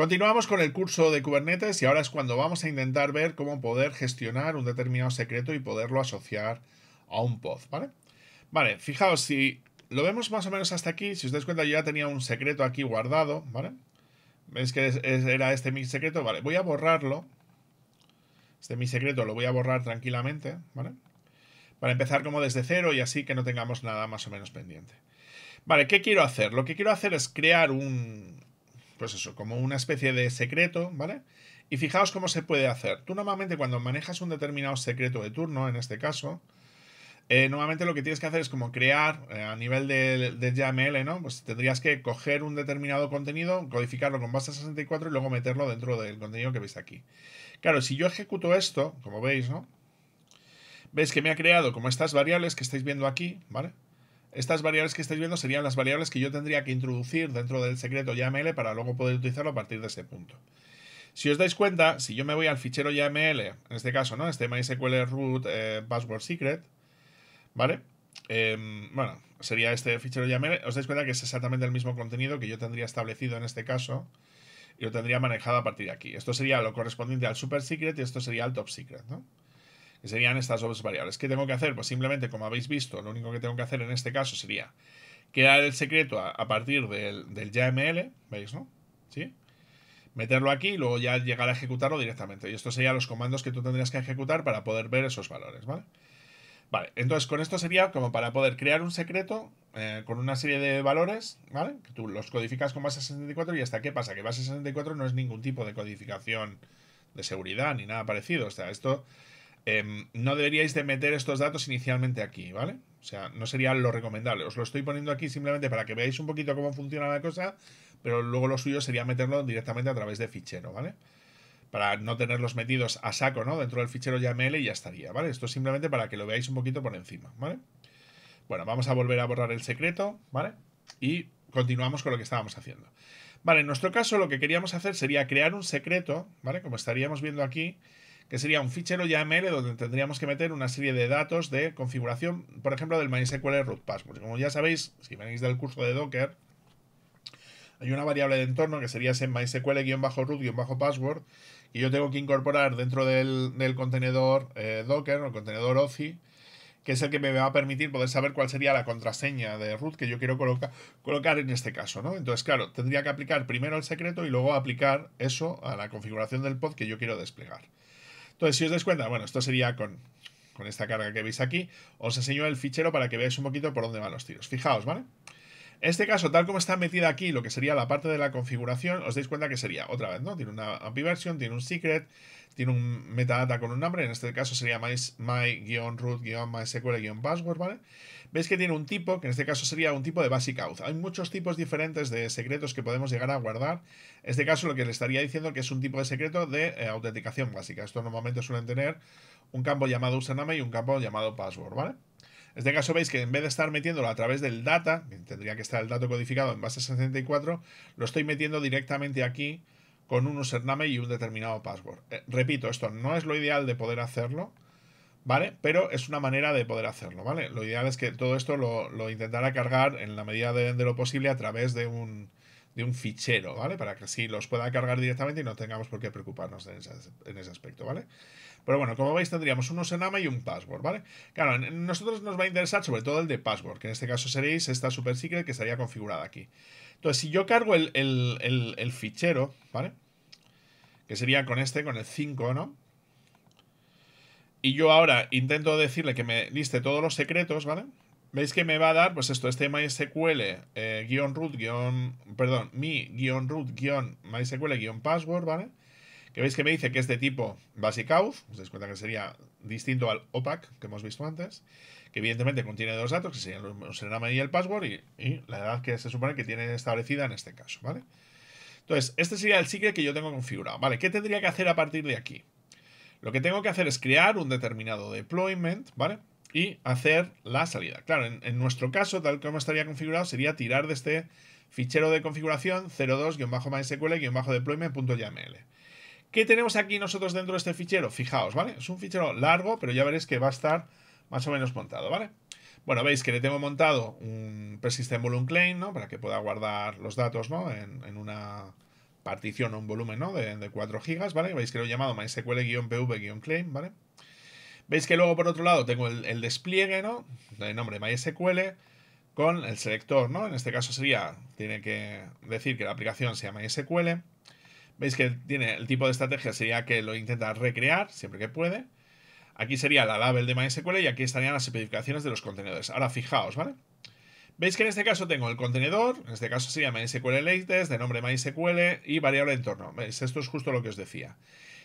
Continuamos con el curso de Kubernetes y ahora es cuando vamos a intentar ver cómo poder gestionar un determinado secreto y poderlo asociar a un pod, ¿vale? Vale, fijaos, si lo vemos más o menos hasta aquí, si os dais cuenta yo ya tenía un secreto aquí guardado, ¿vale? ¿Veis que era este mi secreto? Vale, voy a borrarlo. Este mi secreto lo voy a borrar tranquilamente, ¿vale? Para empezar como desde cero y así que no tengamos nada más o menos pendiente. Vale, ¿qué quiero hacer? Lo que quiero hacer es crear un, pues eso, como una especie de secreto, ¿vale? Y fijaos cómo se puede hacer. Tú normalmente cuando manejas un determinado secreto de turno, en este caso, eh, normalmente lo que tienes que hacer es como crear eh, a nivel de, de, YAML, ¿no? Pues tendrías que coger un determinado contenido, codificarlo con base 64 y luego meterlo dentro del contenido que veis aquí. Claro, si yo ejecuto esto, como veis, ¿no? Veis que me ha creado como estas variables que estáis viendo aquí, ¿vale? Estas variables que estáis viendo serían las variables que yo tendría que introducir dentro del secreto YAML para luego poder utilizarlo a partir de ese punto. Si os dais cuenta, si yo me voy al fichero YAML, en este caso, ¿no? Este MySQL root eh, password secret, ¿vale? Em, bueno, sería este fichero YAML. Os dais cuenta que es exactamente el mismo contenido que yo tendría establecido en este caso y lo tendría manejado a partir de aquí. Esto sería lo correspondiente al super secret y esto sería el top secret, ¿no? serían estas dos variables. ¿Qué tengo que hacer? Pues simplemente, como habéis visto, lo único que tengo que hacer en este caso sería crear el secreto a, partir del, del YAML, ¿veis, no? ¿Sí? Meterlo aquí y luego ya llegar a ejecutarlo directamente. Y estos serían los comandos que tú tendrías que ejecutar para poder ver esos valores, ¿vale? Vale, entonces con esto sería como para poder crear un secreto eh, con una serie de valores, ¿vale? Que tú los codificas con base 64 y hasta qué pasa, que base 64 no es ningún tipo de codificación de seguridad ni nada parecido. O sea, esto Em, no deberíais de meter estos datos inicialmente aquí, ¿vale? O sea, no sería lo recomendable. Os lo estoy poniendo aquí simplemente para que veáis un poquito cómo funciona la cosa, pero luego lo suyo sería meterlo directamente a través de fichero, ¿vale? Para no tenerlos metidos a saco, ¿no? Dentro del fichero YAML y ya estaría, ¿vale? Esto es simplemente para que lo veáis un poquito por encima, ¿vale? Bueno, vamos a volver a borrar el secreto, ¿vale? Y continuamos con lo que estábamos haciendo. Vale, en nuestro caso lo que queríamos hacer sería crear un secreto, ¿vale? Como estaríamos viendo aquí, que sería un fichero YAML donde tendríamos que meter una serie de datos de configuración, por ejemplo, del MySQL root password. Como ya sabéis, si venís del curso de Docker, hay una variable de entorno que sería ese mysql-root-password y yo tengo que incorporar dentro del, contenedor eh, Docker o el contenedor OCI, que es el que me va a permitir poder saber cuál sería la contraseña de root que yo quiero colocar en este caso, ¿no? Entonces, claro, tendría que aplicar primero el secreto y luego aplicar eso a la configuración del pod que yo quiero desplegar. Entonces, si os dais cuenta, bueno, esto sería con, esta carga que veis aquí, os enseño el fichero para que veáis un poquito por dónde van los tiros. Fijaos, ¿vale? vale en este caso, tal como está metida aquí lo que sería la parte de la configuración, os dais cuenta que sería otra vez, ¿no? Tiene una version, tiene un secret, tiene un metadata con un nombre, en este caso sería my-root-mysql-password, ¿vale? Veis que tiene un tipo, que en este caso sería un tipo de basic auth. Hay muchos tipos diferentes de secretos que podemos llegar a guardar. En este caso lo que le estaría diciendo que es un tipo de secreto de eh, autenticación básica. Esto normalmente suelen tener un campo llamado username y un campo llamado password, ¿vale? En este caso veis que en vez de estar metiéndolo a través del data, tendría que estar el dato codificado en base 64, lo estoy metiendo directamente aquí con un username y un determinado password. Eh, repito, esto no es lo ideal de poder hacerlo, ¿vale? Pero es una manera de poder hacerlo, ¿vale? Lo ideal es que todo esto lo, lo intentara cargar en la medida de lo posible a través de un, de un fichero, ¿vale? Para que así los pueda cargar directamente y no tengamos por qué preocuparnos en ese, aspecto, ¿vale? Pero bueno, como veis tendríamos un enama y un password, ¿vale? Claro, a nosotros nos va a interesar sobre todo el de password, que en este caso seréis esta super secret que estaría configurada aquí. Entonces, si yo cargo el, el, el fichero, ¿vale? Que sería con este, con el 5, ¿no? Y yo ahora intento decirle que me liste todos los secretos, ¿vale? ¿Veis que me va a dar? Pues esto, este MySQL, eh, guión root, guión, perdón, mi, guión root, guión, MySQL, password, ¿vale? Que veis que me dice que es de tipo auth, os dais cuenta que sería distinto al OPAC que hemos visto antes, que evidentemente contiene dos datos, que serían el username y el password, y, y, la edad que se supone que tiene establecida en este caso, ¿vale? Entonces, este sería el secret que yo tengo configurado, ¿vale? ¿Qué tendría que hacer a partir de aquí? Lo que tengo que hacer es crear un determinado deployment, ¿vale? y hacer la salida. Claro, en, nuestro caso, tal como estaría configurado, sería tirar de este fichero de configuración 02-mysql-deployment.yaml. ¿Qué tenemos aquí nosotros dentro de este fichero? Fijaos, ¿vale? Es un fichero largo, pero ya veréis que va a estar más o menos montado, ¿vale? Bueno, veis que le tengo montado un persistent volume claim, ¿no? Para que pueda guardar los datos, ¿no? En, una partición o un volumen, ¿no? De, de 4 GB, ¿vale? Veis que lo he llamado mysql-pv-claim, ¿vale? Veis que luego por otro lado tengo el, despliegue, ¿no? De nombre MySQL con el selector, ¿no? En este caso sería, tiene que decir que la aplicación se llama MySQL. Veis que tiene el tipo de estrategia sería que lo intenta recrear siempre que puede. Aquí sería la label de MySQL y aquí estarían las especificaciones de los contenedores. Ahora fijaos, ¿vale? Veis que en este caso tengo el contenedor, en este caso sería MySQL latest, de nombre MySQL y variable entorno. ¿Veis? Esto es justo lo que os decía.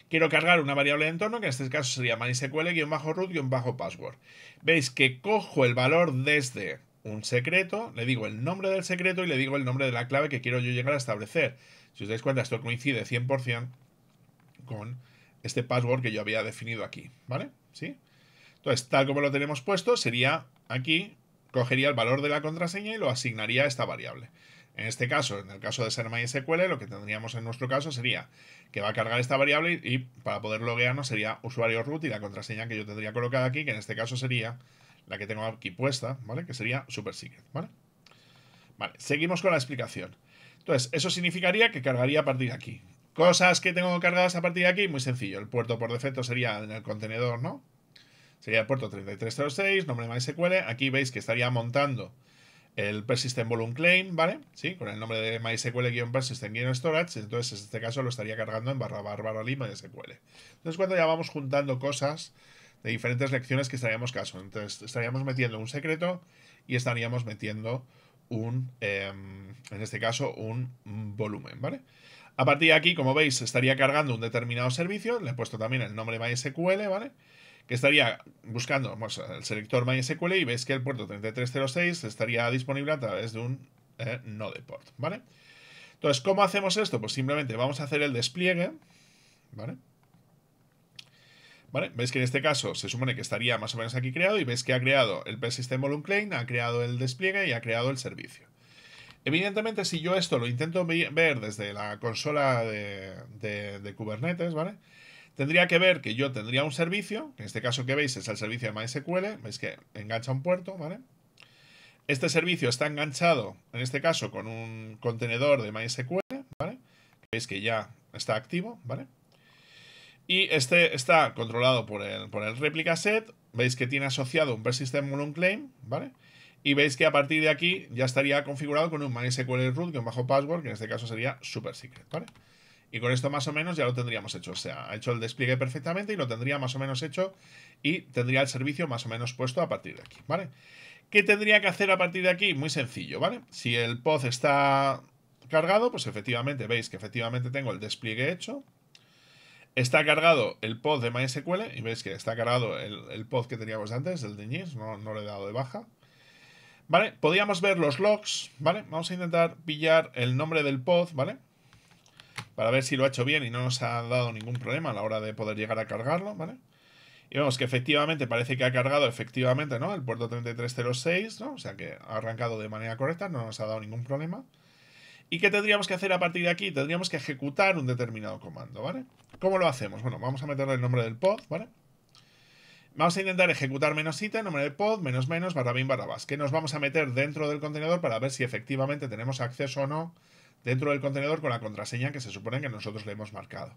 Quiero cargar una variable de entorno, que en este caso sería mysql-root-password. Veis que cojo el valor desde un secreto, le digo el nombre del secreto y le digo el nombre de la clave que quiero yo llegar a establecer. Si os dais cuenta, esto coincide 100% con este password que yo había definido aquí, ¿vale? ¿Sí? Entonces, tal como lo tenemos puesto, sería aquí, cogería el valor de la contraseña y lo asignaría a esta variable. En este caso, en el caso de ser MySQL, lo que tendríamos en nuestro caso sería que va a cargar esta variable y, para poder loguearnos sería usuario root y la contraseña que yo tendría colocada aquí, que en este caso sería la que tengo aquí puesta, ¿vale? Que sería super ¿vale? Vale, seguimos con la explicación. Entonces, eso significaría que cargaría a partir de aquí. Cosas que tengo cargadas a partir de aquí, muy sencillo. El puerto por defecto sería en el contenedor, ¿no? Sería el puerto 3306, nombre MySQL. Aquí veis que estaría montando el persistent volume claim, ¿vale? Sí, con el nombre de mysql-persistent-storage, entonces en este caso lo estaría cargando en barra barra, barra sql Entonces cuando ya vamos juntando cosas de diferentes lecciones que estaríamos caso, entonces estaríamos metiendo un secreto y estaríamos metiendo un, em, en este caso, un volumen, ¿vale? A partir de aquí, como veis, estaría cargando un determinado servicio, le he puesto también el nombre MySQL, ¿vale? que estaría buscando el selector MySQL y veis que el puerto 3306 estaría disponible a través de un eh, node port, ¿vale? Entonces, ¿cómo hacemos esto? Pues simplemente vamos a hacer el despliegue, ¿vale? ¿Vale? Veis que en este caso se supone que estaría más o menos aquí creado y veis que ha creado el persistent volume claim, ha creado el despliegue y ha creado el servicio. Evidentemente, si yo esto lo intento ver desde la consola de, de Kubernetes, ¿vale? Tendría que ver que yo tendría un servicio, que en este caso que veis es el servicio de MySQL, veis que engancha un puerto, ¿vale? Este servicio está enganchado, en este caso, con un contenedor de MySQL, ¿vale? Veis que ya está activo, ¿vale? Y este está controlado por el, por replica set, veis que tiene asociado un persistent volume claim, ¿vale? Y veis que a partir de aquí ya estaría configurado con un MySQL root, que un bajo password, que en este caso sería super secret, ¿vale? Y con esto más o menos ya lo tendríamos hecho. O sea, ha hecho el despliegue perfectamente y lo tendría más o menos hecho y tendría el servicio más o menos puesto a partir de aquí, ¿vale? ¿Qué tendría que hacer a partir de aquí? Muy sencillo, ¿vale? Si el pod está cargado, pues efectivamente, veis que efectivamente tengo el despliegue hecho. Está cargado el pod de MySQL y veis que está cargado el, el pod que teníamos antes, el de NIS, no, no lo he dado de baja. ¿Vale? Podríamos ver los logs, ¿vale? Vamos a intentar pillar el nombre del pod, ¿vale? para ver si lo ha hecho bien y no nos ha dado ningún problema a la hora de poder llegar a cargarlo, ¿vale? Y vemos que efectivamente parece que ha cargado efectivamente, ¿no? El puerto 3306, ¿no? O sea que ha arrancado de manera correcta, no nos ha dado ningún problema. ¿Y qué tendríamos que hacer a partir de aquí? Tendríamos que ejecutar un determinado comando, ¿vale? ¿Cómo lo hacemos? Bueno, vamos a meterle el nombre del pod, ¿vale? Vamos a intentar ejecutar menos ítem, nombre del pod, menos menos, barra bin, barra bas, que nos vamos a meter dentro del contenedor para ver si efectivamente tenemos acceso o no dentro del contenedor con la contraseña que se supone que nosotros le hemos marcado.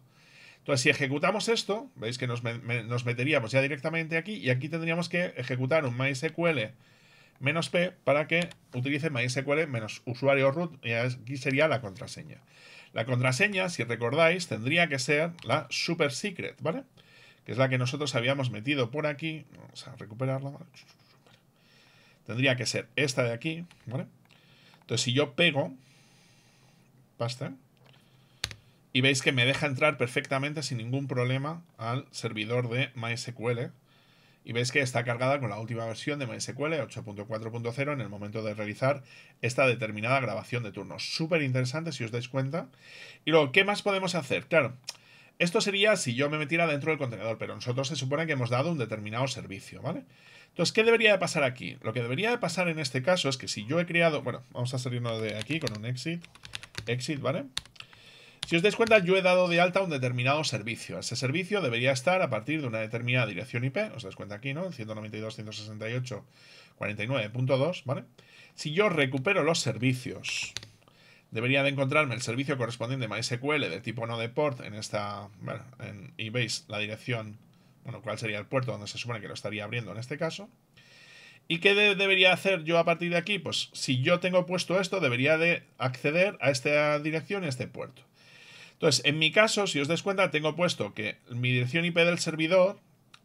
Entonces, si ejecutamos esto, veis que nos, meteríamos ya directamente aquí y aquí tendríamos que ejecutar un MySQL p para que utilice MySQL menos usuario root y aquí sería la contraseña. La contraseña, si recordáis, tendría que ser la super secret, ¿vale? Que es la que nosotros habíamos metido por aquí. Vamos a recuperarla. Tendría que ser esta de aquí, ¿vale? Entonces, si yo pego, pasta. Y veis que me deja entrar perfectamente sin ningún problema al servidor de MySQL. Y veis que está cargada con la última versión de MySQL 8.4.0 en el momento de realizar esta determinada grabación de turnos. Súper interesante si os dais cuenta. Y luego, ¿qué más podemos hacer? Claro, esto sería si yo me metiera dentro del contenedor, pero nosotros se supone que hemos dado un determinado servicio, ¿vale? Entonces, ¿qué debería de pasar aquí? Lo que debería de pasar en este caso es que si yo he creado... Bueno, vamos a salirnos de aquí con un exit exit, ¿vale? Si os dais cuenta, yo he dado de alta un determinado servicio. Ese servicio debería estar a partir de una determinada dirección IP, os dais cuenta aquí, ¿no? 192.168.49.2, ¿vale? Si yo recupero los servicios, debería de encontrarme el servicio correspondiente MySQL de tipo no de port en esta, bueno, en, y veis la dirección, bueno, cuál sería el puerto donde se supone que lo estaría abriendo en este caso. ¿Y qué debería hacer yo a partir de aquí? Pues si yo tengo puesto esto, debería de acceder a esta dirección y a este puerto. Entonces, en mi caso, si os des cuenta, tengo puesto que mi dirección IP del servidor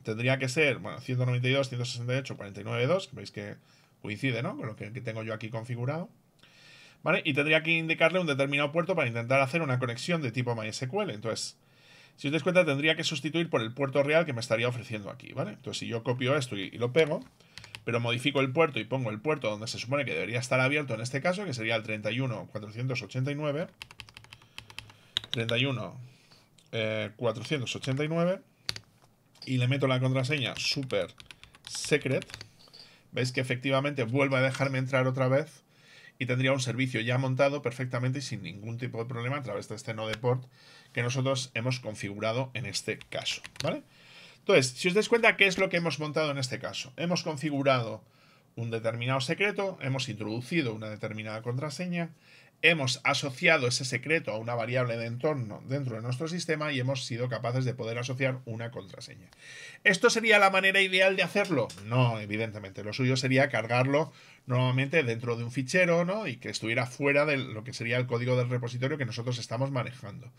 tendría que ser, bueno, 192, 168, que veis que coincide, ¿no? Con lo que tengo yo aquí configurado. ¿Vale? Y tendría que indicarle un determinado puerto para intentar hacer una conexión de tipo MySQL. Entonces, si os des cuenta, tendría que sustituir por el puerto real que me estaría ofreciendo aquí, ¿vale? Entonces, si yo copio esto y lo pego, pero modifico el puerto y pongo el puerto donde se supone que debería estar abierto en este caso, que sería el 31489. 31 489 y le meto la contraseña super secret. Veis que efectivamente vuelve a dejarme entrar otra vez y tendría un servicio ya montado perfectamente y sin ningún tipo de problema a través de este node port que nosotros hemos configurado en este caso, ¿vale? Entonces, si os dais cuenta, ¿qué es lo que hemos montado en este caso? Hemos configurado un determinado secreto, hemos introducido una determinada contraseña, hemos asociado ese secreto a una variable de entorno dentro de nuestro sistema y hemos sido capaces de poder asociar una contraseña. ¿Esto sería la manera ideal de hacerlo? No, evidentemente. Lo suyo sería cargarlo normalmente dentro de un fichero ¿no? y que estuviera fuera de lo que sería el código del repositorio que nosotros estamos manejando.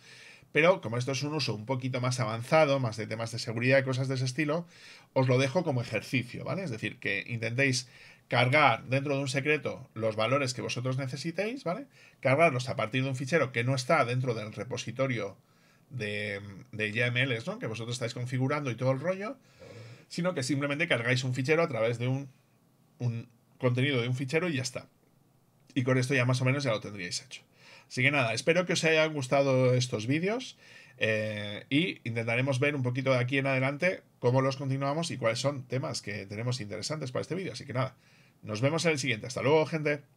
Pero como esto es un uso un poquito más avanzado, más de temas de seguridad y cosas de ese estilo, os lo dejo como ejercicio, ¿vale? Es decir, que intentéis cargar dentro de un secreto los valores que vosotros necesitéis, ¿vale? Cargarlos a partir de un fichero que no está dentro del repositorio de, de ¿no? Que vosotros estáis configurando y todo el rollo, sino que simplemente cargáis un fichero a través de un, contenido de un fichero y ya está. Y con esto ya más o menos ya lo tendríais hecho. Así que nada, espero que os hayan gustado estos vídeos eh, y intentaremos ver un poquito de aquí en adelante cómo los continuamos y cuáles son temas que tenemos interesantes para este vídeo. Así que nada, nos vemos en el siguiente. Hasta luego, gente.